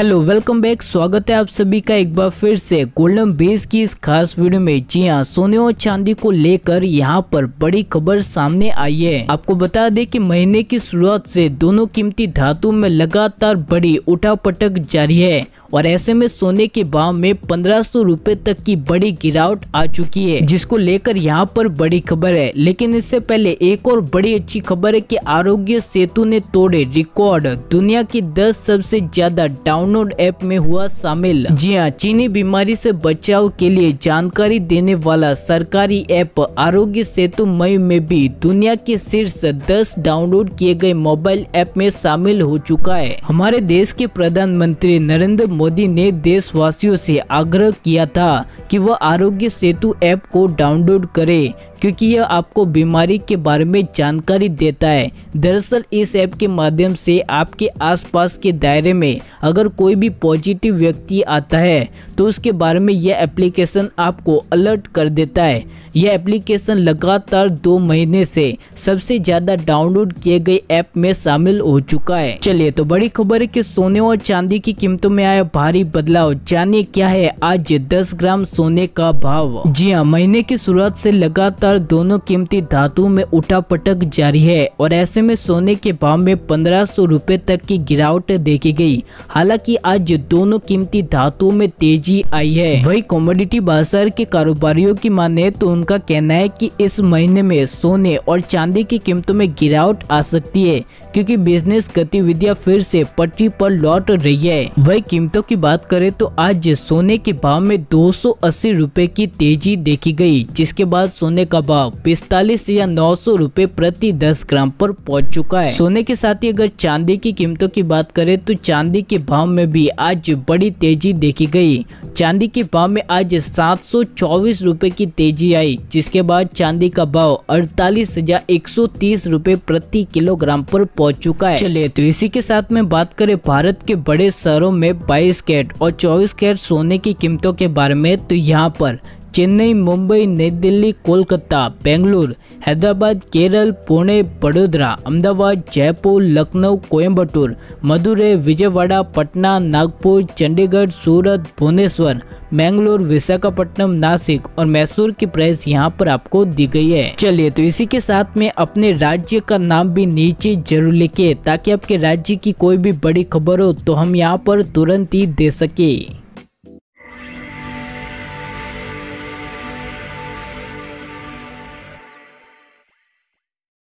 hello welcome back स्वागत है आप सभी का एक बार फिर से गोल्डन बेस की इस खास वीडियो में जी हाँ सोने और चांदी को लेकर यहाँ पर बड़ी खबर सामने आई है आपको बता दें कि महीने की शुरुआत से दोनों कीमती धातु में लगातार बड़ी उठापटक जारी है और ऐसे में सोने के भाव में पंद्रह सौ तक की बड़ी गिरावट आ चुकी है जिसको लेकर यहाँ पर बड़ी खबर है लेकिन इससे पहले एक और बड़ी अच्छी खबर है कि आरोग्य सेतु ने तोड़े रिकॉर्ड दुनिया की दस सबसे ज्यादा डाउनलोड ऐप में हुआ शामिल जी हाँ चीनी बीमारी से बचाव के लिए जानकारी देने वाला सरकारी ऐप आरोग्य सेतु मई में भी दुनिया के शीर्ष दस डाउनलोड किए गए मोबाइल ऐप में शामिल हो चुका है हमारे देश के प्रधानमंत्री नरेंद्र मोदी ने देशवासियों से आग्रह किया था कि वह आरोग्य सेतु ऐप को डाउनलोड करें क्योंकि यह आपको बीमारी के बारे में जानकारी देता है दरअसल इस ऐप के माध्यम से आपके आसपास के दायरे में अगर कोई भी पॉजिटिव व्यक्ति आता है तो उसके बारे में यह एप्लीकेशन आपको अलर्ट कर देता है यह एप्लीकेशन लगातार दो महीने से सबसे ज़्यादा डाउनलोड किए गए ऐप में शामिल हो चुका है चलिए तो बड़ी खबर है कि सोने और चांदी की कीमतों में आया भारी बदलाव जानिए क्या है आज 10 ग्राम सोने का भाव जी हाँ महीने की शुरुआत से लगातार लगातार दोनों कीमती धातु में उठापटक जारी है और ऐसे में सोने के भाव में पंद्रह सौ रूपए तक की गिरावट देखी गई हालांकि आज दोनों कीमती धातुओं में तेजी आई है वही कॉमोडिटी बाजार के कारोबारियों की माने तो उनका कहना है कि इस महीने में सोने और चांदी की कीमतों में गिरावट आ सकती है क्योंकि बिजनेस गतिविधियां फिर से पटरी पर लौट रही है वही कीमतों की बात करें तो आज सोने के भाव में दो सौ की तेजी देखी गई जिसके बाद सोने का का भाव पिस्तालीस या नौ सौ रूपए प्रति दस ग्राम पर पहुंच चुका है सोने के साथ ही अगर चांदी की कीमतों की बात करें तो चांदी के भाव में भी आज बड़ी तेजी देखी गई चांदी के भाव में आज सात सौ चौबीस रूपए की तेजी आई जिसके बाद चांदी का भाव अड़तालीस हजार एक सौ तीस रूपए प्रति किलोग्राम पर पहुंच चुका है चले तो इसी के साथ में बात करें भारत के बड़े शहरों में बाईस कैट और चौबीस कैट सोने की कीमतों के बारे में तो यहाँ पर चेन्नई मुंबई नई दिल्ली कोलकाता बेंगलुरु हैदराबाद केरल पुणे वडोदरा अहमदाबाद जयपुर लखनऊ कोयम्बटूर मदुरे विजयवाड़ा पटना नागपुर चंडीगढ़ सूरत भुवनेश्वर मैंगलोर विशाखापट्टनम नासिक और मैसूर की प्राइस यहाँ पर आपको दी गई है चलिए तो इसी के साथ में अपने राज्य का नाम भी नीचे जरूर लिखे ताकि आपके राज्य की कोई भी बड़ी खबर हो तो हम यहाँ पर तुरंत ही दे सके